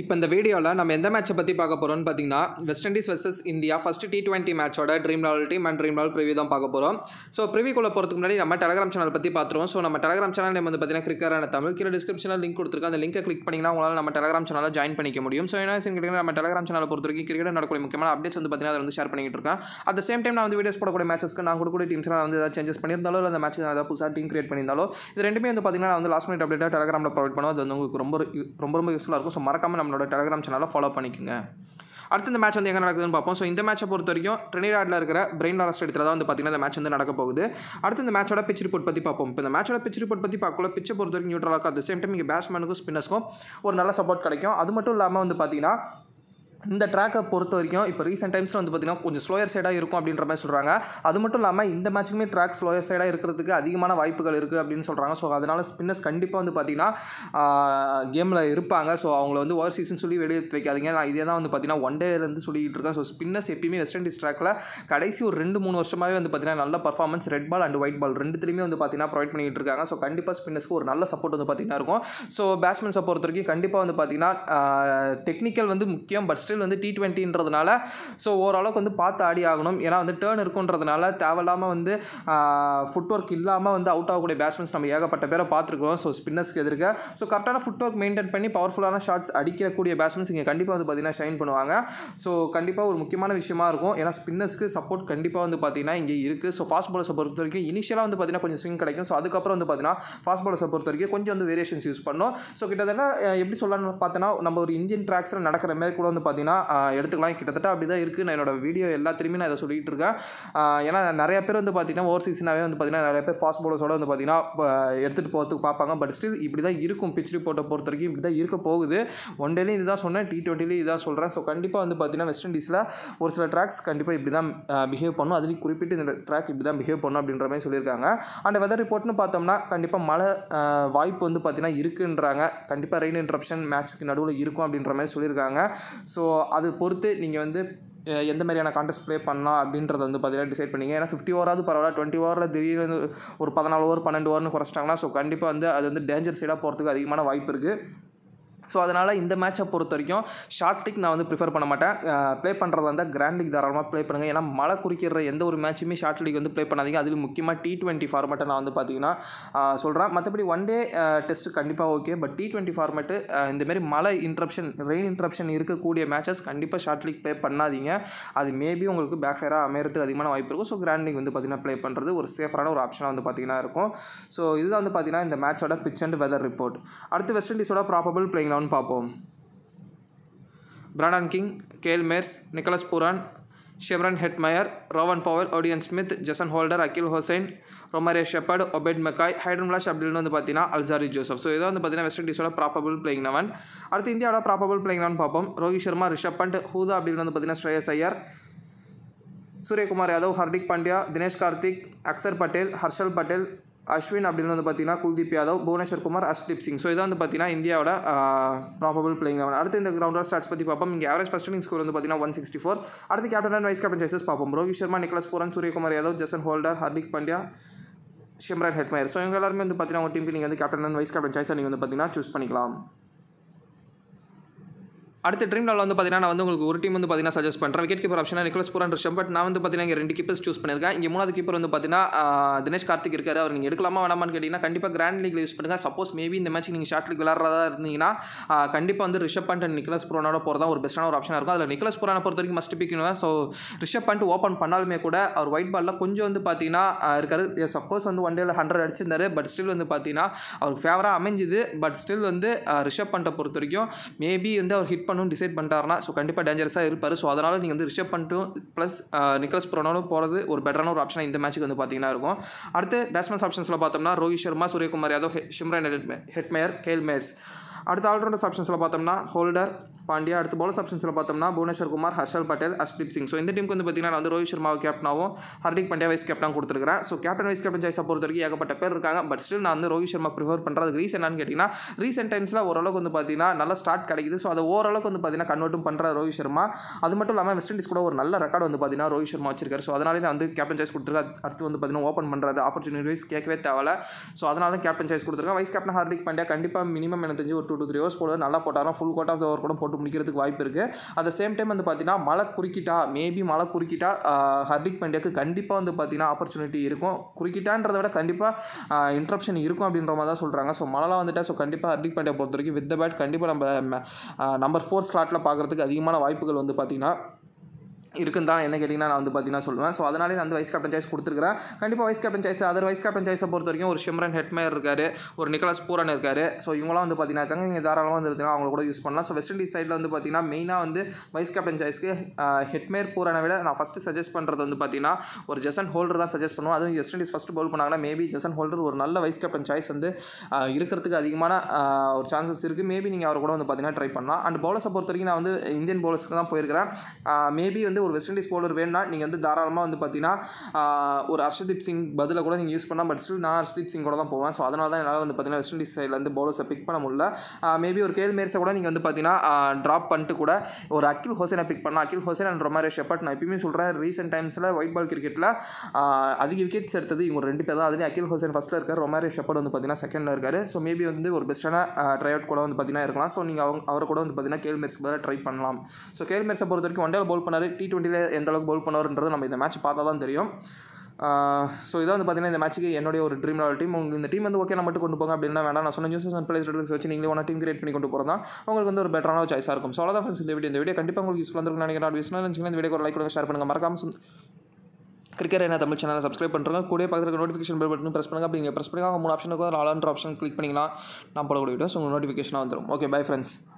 இப்போ இந்த வீடியோவில் நம்ம எந்த மேட்சை பற்றி பார்க்க போகிறோம்னு பார்த்தீங்கன்னா West Indies versus India first T twenty மேட்சோட dream eleven team and dream eleven preview தான் பார்க்க போகிறோம் ஸோ ப்ரிவியூக்குள்ளே போகிறதுக்கு முன்னாடி நம்ம டெலகிராம் சேனல் பற்றி பார்த்துருவோம் ஸோ நம்ம டெலகிராம் சேனல் நேம் வந்து பார்த்தீங்கன்னா கிரிக்கரான தமிழ் கீழே டிஸ்கிரிப்ஷனில் லிங்க் கொடுத்துருக்கோம் அந்த லிங்க் கிளிக் பண்ணிங்கன்னா உங்களால் நம்ம டெலகிராம் சேனலில் ஜாயின் பண்ணிக்க முடியும் ஸோ என்ன கேட்டிங்கன்னா நம்ம டெலகிராம் சேனல் பொறுத்த கிரிக்கெட் நடக்கூடிய முக்கியமான அப்டேட்ஸ் வந்து பார்த்தீங்கன்னா அதை வந்து ஷேர் பண்ணிட்டு இருக்கேன் அட் சேம் டைம் நான் வந்து வீடியோஸ் போடக்கூடிய மேட்சஸ்க்கு நான் கூட டீம்ஸ்லாம் வந்து ஏதாவது சேஞ்சஸ் பண்ணியிருந்தாலோ அந்த அந்த மேட்ச் ஏதாவது புதுசாக டீம் கிரியேட் பண்ணியிருந்தாலோ இது ரெண்டுமே வந்து பார்த்தீங்கன்னா நான் வந்து லாஸ்ட் மினிட் அப்டேட்டாக டெலகிராமில் ப்ரொவைட் பண்ணுவோம் அது வந்து உங்களுக்கு ரொம்ப ரொம்ப ரொம்ப யூஸ்ஃபுல்லாக இருக்கும் ஸோ மறக்காமல் நம்மளோட டெலகிராம் சேனலை ஃபாலோ பண்ணிக்கோங்க அடுத்த இந்த மேட்ச் வந்து எங்கே நடக்குதுன்னு பார்ப்போம் ஸோ இந்த மேட்ச்சை பொறுத்த வரைக்கும் ட்ரினிடாடில் இருக்கிற பிரெயின் லாரஸ்ட் இடத்துல தான் வந்து பார்த்திங்கன்னா இந்த மேட்ச் வந்து நடக்க போகுது அடுத்து இந்த மேட்சோட பிச் ரிப்போர்ட் பற்றி பார்ப்போம் இப்போ இந்த மேட்சோட பிச் ரிப்போர்ட் பற்றி பார்க்கல பிச்சை பொறுத்த வரைக்கும் நியூட்ரலாக அட் சேம் டைம் இங்கே பேட்ஸ்மேனுக்கும் ஸ்பின்னர்ஸ்க்கும் ஒரு நல்ல சப்போர்ட் கிடைக்கும் அது மட்டும் இல்லாமல் வந்து பார்த்திங்கன்னா இந்த ட்ராக்கை பொறுத்த வரைக்கும் இப்போ ரீசெண்ட் டைம்ஸில் வந்து பார்த்திங்கன்னா கொஞ்சம் ஸ்லோயர் சைடாக இருக்கும் அப்படின்ற மாதிரி சொல்கிறாங்க அது மட்டும் இல்லாமல் இந்த மேட்ச்சுக்குமே ட்ராக் ஸ்லோயர் சைடாக இருக்கிறதுக்கு அதிகமான வாய்ப்புகள் இருக்குது அப்படின்னு சொல்கிறாங்க ஸோ அதனால் ஸ்பின்னர்ஸ் கண்டிப்பாக வந்து பார்த்திங்கன்னா கேமில் இருப்பாங்க ஸோ அவங்கள வந்து ஓவர் சீசன் சொல்லி வெளியே வைக்காதீங்க நான் இதே தான் வந்து பார்த்திங்கன்னா ஒன் டேலேருந்து சொல்லிட்டு இருக்கேன் ஸோ ஸ்பின்னர்ஸ் எப்பயுமே வெஸ்ட் இண்டீஸ் ட்ராக்கில் கடைசி ஒரு ரெண்டு மூணு வருஷமாகவே வந்து பார்த்திங்கன்னா நல்ல performance red ball and white ball ரெண்டுத்துலையுமே வந்து பார்த்திங்கன்னா ப்ரொவைட் பண்ணிகிட்டு இருக்காங்க ஸோ கண்டிப்பாக ஸ்பின்னர்ஸ்க்கு ஒரு நல்ல சப்போர்ட் வந்து பார்த்திங்கன்னா இருக்கும் ஸோ பேட்ஸ்மேன்ஸை பொறுத்த வரைக்கும் கண்டிப்பாக வந்து பார்த்திங்கன்னா டெக்னிக்கல் வந்து முக்கியம் பட் ஸ்டில் வந்து டி ட்வெண்ட்டின்றதுனால ஸோ ஓரளவுக்கு வந்து பார்த்து ஆடி ஆகணும் ஏன்னா வந்து டேர்ன் இருக்குன்றதுனால தேவையில்லாமல் வந்து ஃபுட் ஒர்க் இல்லாமல் வந்து அவுட் ஆகக்கூடிய பேட்ஸ்மேன்ஸ் நம்ம ஏகப்பட்ட பேரை பார்த்துருக்கோம் ஸோ ஸ்பின்னர்ஸ்க்கு எதிர்க்க ஸோ கரெக்டான ஃபுட் ஒர்க் மெயின்டைன் பண்ணி பவர்ஃபுல்லான ஷாட்ஸ் அடிக்கக்கூடிய பேட்ஸ்மென்ஸ் இங்கே கண்டிப்பாக வந்து பார்த்திங்கன்னா ஷைன் பண்ணுவாங்க ஸோ கண்டிப்பாக ஒரு முக்கியமான விஷயமா இருக்கும் ஏன்னா ஸ்பின்னர்ஸ்க்கு சப்போர்ட் கண்டிப்பாக வந்து பார்த்திங்கன்னா இங்கே இருக்குது ஸோ ஃபாஸ்ட் பாலர்ஸை பொறுத்த வரைக்கும் இனிஷியலாக வந்து பார்த்திங்கன்னா கொஞ்சம் ஸ்விங் கிடைக்கும் ஸோ அதுக்கப்புறம் வந்து பார்த்திங்கன்னா ஃபாஸ்ட் பாலர்ஸை பொறுத்த வரைக்கும் கொஞ்சம் வந்து வேரியேஷன்ஸ் யூஸ் பண்ணும் ஸோ கிட்டத்தட்ட எப்படி சொல்லலாம்னு பார்த்தோன்னா நம்ம ஒரு இந்தியன் ட்ராக்ஸில் நடக்கிற மாதிரி கூட வந்து பார்த்திங்கன்னா பார்த்தீங்கன்னா எடுத்துக்கலாம் கிட்டத்தட்ட அப்படி தான் இருக்குது நான் என்னோடய வீடியோ எல்லாத்திலையுமே நான் இதை சொல்லிகிட்டு இருக்கேன் ஏன்னா நிறைய பேர் வந்து பார்த்தீங்கன்னா ஓவர் சீசனாகவே வந்து பார்த்தீங்கன்னா நிறைய பேர் ஃபாஸ்ட் பவுலர்ஸோட வந்து பார்த்தீங்கன்னா எடுத்துகிட்டு போகிறதுக்கு பார்ப்பாங்க பட் ஸ்டில் இப்படி தான் இருக்கும் பிச் ரிப்போர்ட்டை பொறுத்த வரைக்கும் இப்படி தான் இருக்க போகுது ஒன் டேலையும் இதுதான் சொன்னேன் டி ட்வெண்ட்டிலையும் இதான் சொல்கிறேன் ஸோ கண்டிப்பாக வந்து பார்த்தீங்கன்னா வெஸ்ட் இண்டீஸில் ஒரு சில ட்ராக்ஸ் கண்டிப்பாக இப்படி தான் பிஹேவ் பண்ணும் அதுலேயும் குறிப்பிட்டு இந்த ட்ராக் இப்படி தான் பிஹேவ் பண்ணும் அப்படின்ற மாதிரி சொல்லியிருக்காங்க அண்ட் வெதர் ரிப்போர்ட்னு பார்த்தோம்னா கண்டிப்பாக மழை வாய்ப்பு வந்து பார்த்தீங்கன்னா இருக்குன்றாங்க கண்டிப்பாக ரெயின் இன்ட்ரப்ஷன் மேட்ச்சுக்கு நடுவில் இருக்கும் அப்படின்ற மாதிரி சொல்லியிருக்காங்க ஸோ அது பொறுத்து நீங்கள் வந்து எந்த மாதிரியான கான்டெஸ்ட் ப்ளே பண்ணலாம் அப்படின்றத வந்து பார்த்தீங்கன்னா டிசைட் பண்ணிங்க ஏன்னா ஃபிஃப்டி ஓவராது பரவாயில்ல டுவெண்ட்டி ஓவரில் திடீர்னு ஒரு பதினாலு ஓவர் பன்னெண்டு ஓவர்னு குறைச்சிட்டாங்கன்னா ஸோ கண்டிப்பாக வந்து அது வந்து டேஞ்சர் சைடாக போகிறதுக்கு அதிகமான வாய்ப்பு இருக்குது ஸோ அதனால் இந்த மேட்சை பொறுத்த வரைக்கும் ஷார்ட் டிக் நான் வந்து ப்ரிஃபர் பண்ண மாட்டேன் ப்ளே பண்ணுறதா இருந்தால் கிராண்ட் லீக் தாராளமாக ப்ளே பண்ணுங்கள் ஏன்னா மழை குறிக்கிற எந்த ஒரு மேட்சுமே ஷார்ட் லீக் வந்து ப்ளே பண்ணாதீங்க அதிலும் முக்கியமாக டி ட்வெண்ட்டி ஃபார்மேட்டை நான் வந்து பார்த்தீங்கன்னா சொல்கிறேன் மற்றபடி ஒன் டே டெஸ்ட்டு கண்டிப்பாக okay but T twenty format இந்தமாரி மழை இன்ட்ரப்ஷன் ரெயின் இன்ட்ரப்ஷன் இருக்கக்கூடிய மேட்சஸ் கண்டிப்பாக ஷார்ட் லீக் ப்ளே பண்ணாதீங்க அது மேபி உங்களுக்கு பேக் ஃபேராக அமையறதுக்கு அதிகமான வாய்ப்பு இருக்கும் ஸோ கிராண்ட் லீக் வந்து பார்த்திங்கன்னா ப்ளே பண்ணுறது ஒரு சேஃபரான ஒரு ஆப்ஷனாக வந்து பார்த்திங்கன்னா இருக்கும் ஸோ இதுதான் வந்து பார்த்திங்கன்னா இந்த மேட்சோட பிச் அண்ட் வெதர் ரிப்போர்ட் அடுத்து வெஸ்ட் இண்டீஸோட ப்ராபபிள் பிளேயிங் போகிறான்னு பார்ப்போம் Brandon King Kyle Mayers Nicholas Pooran Shimron Hetmyer Rovman Powell Odean Smith Jason Holder Akeal Hosein Romario Shepherd Obed McCoy Hayden Walsh அப்படின்னு வந்து பார்த்தீங்கன்னா அல்சாரி ஜோசப் ஸோ இதை வந்து பார்த்தீங்கன்னா வெஸ்ட் இண்டீஸோட ப்ராபபிள் பிளேயிங் நவன் அடுத்து இந்தியாவோட ப்ராபபிள் பிளேயிங் லெவன் பார்ப்போம் ரோஹித் சர்மா ரிஷப் பண்ட் ஹூதா அப்படின்னு வந்து பார்த்தீங்கன்னா ஸ்ரேயஸ் ஐயர் சூரியகுமார் யாதவ் ஹர்திக் பாண்டியா தினேஷ் கார்த்திக் அக்சர் பட்டேல் ஹர்ஷல் பட்டேல் அஸ்வின் அப்படின்னு வந்து பார்த்தீங்கன்னா குல்தீப் யாதவ் புவனேஸ்வர் குமார் அஷ்தீப் சிங் ஸோ இதான் வந்து பார்த்தீங்கன்னா இந்தியாவோட ப்ராபபிள் பிளேயிங் லெவன் அடுத்து இந்த கிரவுண்டர் ஸ்டாட்ஸ் பற்றி பார்ப்போம் இங்கே ஆவரேஜ் ஃபஸ்ட் இனிங் ஸ்கோர் வந்து பார்த்தீங்கன்னா ஒன் சிக்ஸ்டி ஃபோர் அடுத்து captain and vice captain choices பார்ப்போம் Rohit Sharma Nicholas Pooran Suryakumar Yadav Jason Holder Hardik Pandya Shimron Hetmyer so இவங்க எல்லாருமே வந்து பார்த்தீங்கன்னா உங்கள் டீமுக்கு நீங்கள் வந்து கேப்டன் அண்ட் வைஸ் கேப்டன் சாய்ஸாக நீங்கள் வந்து பார்த்தீங்கன்னா சூஸ் பண்ணிக்கலாம் அடுத்த ட்ரீம் லெவலில் வந்து பார்த்தீங்கன்னா நான் வந்து உங்களுக்கு ஒரு டீம் வந்து பார்த்தீங்கன்னா சஜஸ்ட் பண்ணுறேன் விக்கெட் கீப்பர் ஆப்ஷனாக நிக்கலஸ் புரான் ரிஷப் பட் நான் வந்து பார்த்தீங்கன்னா இங்கே ரெண்டு கீப்பர்ஸ் சூஸ் பண்ணியிருக்கேன் இங்கே மூணாவது கீப்பர் வந்து பார்த்தீங்கன்னா தினேஷ் கார்த்திக் இருக்கார் அவர் நீங்கள் எடுக்கலாமா வேணாமான்னு கேட்டிங்கன்னா கண்டிப்பாக கிராண்ட் லீக்ல யூஸ் பண்ணுங்கள் சப்போஸ் மேபி இந்த மேட்ச் நீங்கள் ஷார்ட் லீக் விளாட்றதா இருந்தீங்கன்னா கண்டிப்பாக வந்து ரிஷப் பண்ட் அண்ட் நிக்கலஸ் புரானோட போகிறதா ஒரு பெஸ்ட்டான ஒரு ஆப்ஷனாக இருக்கும் அதில் நிக்கலஸ் புரானை பொறுத்த வரைக்கும் மஸ்ட் பிக்னா ஸோ ரிஷப் பண்ட் ஓப்பன் பண்ணாலுமே கூட அவர் ஒயிட் பாலில் கொஞ்சம் வந்து பார்த்தீங்கன்னா இருக்காரு எஸ் அஃப்கோர்ஸ் வந்து ஒன் டேல ஹண்ட்ரட் அடிச்சிருந்தாரு பட் ஸ்டில் வந்து பார்த்தீங்கன்னா அவருக்கு ஃபேவராக அமைஞ்சுது பட் ஸ்டில் வந்து ரிஷப் பண்ட்டை பொறுத்த வரைக்கும் மேபி வந்து அவர் ஹிட் பண்ணணும்னு டிசைட் பண்ணிட்டாருனா ஸோ கண்டிப்பாக டேஞ்சரஸாக இருப்பார் ஸோ அதனால் நீங்கள் வந்து ரிஷப் பண்ணிட்டும் ப்ளஸ் நிக்கலஸ் புரோனாலும் போகிறது ஒரு பெட்டரான ஒரு ஆப்ஷனாக இந்த மேட்ச்சுக்கு வந்து பார்த்தீங்கன்னா இருக்கும் அடுத்து பேட்ஸ்மேன்ஸ் ஆப்ஷன்ஸில் பார்த்தோம்னா Rohit Sharma Suryakumar Yadav Shimron Hetmyer Kyle Mayers அடுத்த ஆல்ரவுண்டர்ஸ் ஆப்ஷன்ஸில் பார்த்தோம்னா ஹோல்டர் பாண்டியா அடுத்து போல ஆப்ஷன்ஸில் பார்த்தோம்னா புவனேஸ்வர் குமார் ஹர்ஷல் பட்டேல் ஹர்ஷ்தீப் சிங் ஸோ இந்த டீமுக்கு வந்து பார்த்தீங்கன்னா வந்து ரோஹித் சர்மாவை கேப்டனாகவும் ஹர்திக் பாண்டியா வைஸ் கேப்டன் கொடுத்துருக்கிறேன் ஸோ கேப்டன் வைஸ் கேப்டன் சாய்ஸை பொறுத்த வரைக்கும் ஏகப்பட்ட பேர் இருக்காங்க பட் ஸ்டில் நான் வந்து ரோஹித் சர்மா ப்ரிஃபர் பண்ணுறதுக்கு ரீசன் என்னன்னு கேட்டிங்கன்னா ரீசெண்ட் டைம்ஸில் ஓரளவுக்கு வந்து பார்த்தீங்கன்னா நல்லா ஸ்டார்ட் கிடைக்குது ஸோ அதை ஓரளவுக்கு வந்து பார்த்தீங்கன்னா கன்வெர்ட்டும் பண்ணுற ரோஹித் சர்மா அது மட்டும் இல்லாமல் வெஸ்ட் இண்டீஸ் கூட ஒரு நல்ல ரெக்கார்டு வந்து பார்த்தீங்கன்னா ரோஹித் சர்மா வச்சிருக்காரு ஸோ அதனாலே நான் வந்து கேப்டன் சாய்ஸ் கொடுத்துருக்கேன் அடுத்து வந்து பார்த்தீங்கன்னா ஓப்பன் பண்ணுறது ஆப்பர்ச்சுனிட்டிஸ் கேட்கவே தேவை ஸோ அதனால தான் கேப்டன் சாய்ஸ் கொடுத்துருக்கேன் வைஸ் கேப்டன் ஹார்திக் பாண்டியா கண்டிப்பாக மினிமம் எனக்கு தெரிஞ்சு ஒரு டூ டூ த்ரீ ஹவர்ஸ் போடுவார் நல்லா போட்டாலும் full quota of the hour கூட போட்டு முடிக்கிறதுக்கு வாய்ப்பு இருக்குது அட் த சேம் டைம் வந்து பார்த்தீங்கன்னா மழை குறுக்கிட்டா மேபி மழை குறுக்கிட்டா ஹர்திக் பாண்டியாவுக்கு கண்டிப்பாக வந்து பார்த்தீங்கன்னா ஆப்பர்ச்சுனிட்டி இருக்கும் குறுக்கிட்டான்றத விட கண்டிப்பாக இன்ட்ரப்ஷன் இருக்கும் அப்படின்ற மாதிரி தான் சொல்கிறாங்க ஸோ மழைலாம் வந்துட்டால் ஸோ கண்டிப்பாக ஹர்திக் பாண்டியா பொறுத்த வரைக்கும் வித் த பேட் கண்டிப்பாக நம்ம நம்பர் ஃபோர் ஸ்லாட்டில் பார்க்குறதுக்கு அதிகமான வாய்ப்புகள் வந்து பார்த்திங்கன்னா இருக்குன்னு தான் என்ன கேட்டிங்கன்னா நான் வந்து பார்த்தீங்கன்னா சொல்லுவேன் ஸோ அதனாலே நான் வந்து வைஸ் கேப்டன் சாய்ஸ் கொடுத்துருக்கிறேன் கண்டிப்பாக vice captain choice other vice captain சாய்ஸை பொறுத்த வரைக்கும் ஒரு ஷிம்ரன் ஹெட்மேர் இருக்கார் ஒரு நிக்கலாஸ் பூரன் இருக்கார் ஸோ இவங்களாம் வந்து பார்த்தீங்கன்னா இருக்காங்க நீங்கள் தாராளமாக வந்து பார்த்தீங்கன்னா அவங்கள கூட யூஸ் பண்ணலாம் ஸோ வெஸ்ட் இண்டீஸ் சைடில் வந்து பார்த்தீங்கன்னா மெயினாக வந்து வைஸ் கேப்டன் சாய்ஸ்க்கு ஹெட்மேர் பூரனை விட நான் ஃபஸ்ட்டு சஜஸ்ட் பண்ணுறது வந்து பார்த்தீங்கன்னா ஒரு ஜெசன் ஹோல்டர் தான் சஜஸ்ட் பண்ணுவோம் அதுவும் வெஸ்ட் இண்டீஸ் ஃபஸ்ட்டு பவுல் பண்ணாங்கன்னா மேபி ஜெசன் ஹோல்டர் ஒரு நல்ல வைஸ் கேப்டன் சாய்ஸ் வந்து இருக்கிறதுக்கு அதிகமான ஒரு சான்சஸ் இருக்குது மேபி நீங்கள் அவர் கூட வந்து பார்த்தீங்கன்னா ட்ரை பண்ணலாம் அண்ட் பவுலர்ஸை பொறுத்த வரைக்கும் நான் வந்து இந்தியன் பவுலர்ஸ்க்கு தான் போயிருக்கிறேன் மேபி வந்து ஒரு வெஸ்ட் இண்டீஸ் போலர் வேணும்னா நீங்கள் வந்து தாராளமாக வந்து பார்த்தீங்கன்னா ஒரு ஹர்ஷதீப் சிங் பதிலாக கூட நீங்கள் யூஸ் பண்ணால் பட் ஸ்டில் நான் ஹர்ஷதீப் சிங் கூட தான் போவேன் ஸோ அதனால தான் என்னால் வந்து பார்த்தீங்கன்னா வெஸ்ட் இண்டீஸ் வந்து பவுலர்ஸை பிக் பண்ண முடியல மேபி ஒரு கேள் மேரிஸை கூட நீங்கள் வந்து பார்த்தீங்கன்னா ட்ராப் பண்ணிட்டு கூட ஒரு அகில் ஹோசேனை பிக் பண்ணலாம் அகில் ஹோசேன் அண்ட் ரொமாரே ஷெப்பட் நான் எப்பயுமே சொல்கிறேன் ரீசெண்ட் டைம்ஸில் ஒயிட் பால் கிரிக்கெட்டில் அதிக விக்கெட்ஸ் எடுத்தது இவங்க ரெண்டு பேர் தான் அதுலேயும் அகில் ஹோசேன் ஃபஸ்ட்டில் இருக்கார் ரொமாரே ஷெப்பட் வந்து பார்த்தீங்கன்னா செகண்டில் இருக்கார் ஸோ மேபி வந்து ஒரு பெஸ்ட்டான அவுட் கூட வந்து பார்த்தீங்கன்னா இருக்கலாம் ஸோ நீங்கள் அவங்க அவரை கூட வந்து பார்த்தீங்கன்னா கேள்மெர்ஸ்க்கு பதிலாக ட்ரை பண்ணலாம் ஸோ கேள்மெர்ஸை பொறுத்த வரைக்கும் ஒன் டேல் போல் பண்ணார் டி டுவெண்ட்டியில் எந்த அளவுக்கு பவுல் பண்ணுவார்ன்றது நம்ம இந்த மேட்ச் பார்த்தா தான் தெரியும் ஸோ இதான் வந்து பார்த்தீங்கன்னா இந்த மேட்ச்சுக்கு என்னுடைய ஒரு ட்ரீம் லெவல் டீம் உங்களுக்கு இந்த டீம் வந்து ஓகே நம்ம மட்டும் கொண்டு போங்க அப்படின்னா வேண்டாம் நான் சொன்ன நியூஸஸ் அண்ட் பிளேஸ் வச்சு நீங்களே ஒன்றா டீம் கிரியேட் பண்ணி கொண்டு போகிறோம் தான் உங்களுக்கு வந்து ஒரு பெட்டரான சாய்ஸாக இருக்கும் ஸோ அவ்வளோதான் ஃப்ரெண்ட்ஸ் இந்த வீடியோ இந்த வீடியோ கண்டிப்பாக உங்களுக்கு யூஸ்ஃபுல்லாக இருக்கும் நினைக்கிறேன் அப்படின்னு இந்த வீடியோ ஒரு லைக் கொடுங்க ஷேர் பண்ணுங்கள் மறக்காமல் கிரிக்கெட் என்ன தமிழ் சேனலை சப்ஸ்கிரைப் பண்ணுறாங்க கூட பக்கத்தில் நோட்டிஃபிகேஷன் பெல் பட்டன் பிரஸ் பண்ணுங்கள் அப்படி நீங்கள் பிரஸ் பண்ணுங்கள் மூணு ஆப்ஷன் இருக்கும் அதில் ஆலன்ற ஆப்ஷன் கிளிக் பண்ணிங்கன்னா நான் போடக்கூடிய வீடியோஸ் உங்களுக்கு நோட்டிஃபிகேஷனாக வந்துடும் ஓகே பை ஃப்ரெண்ட்ஸ்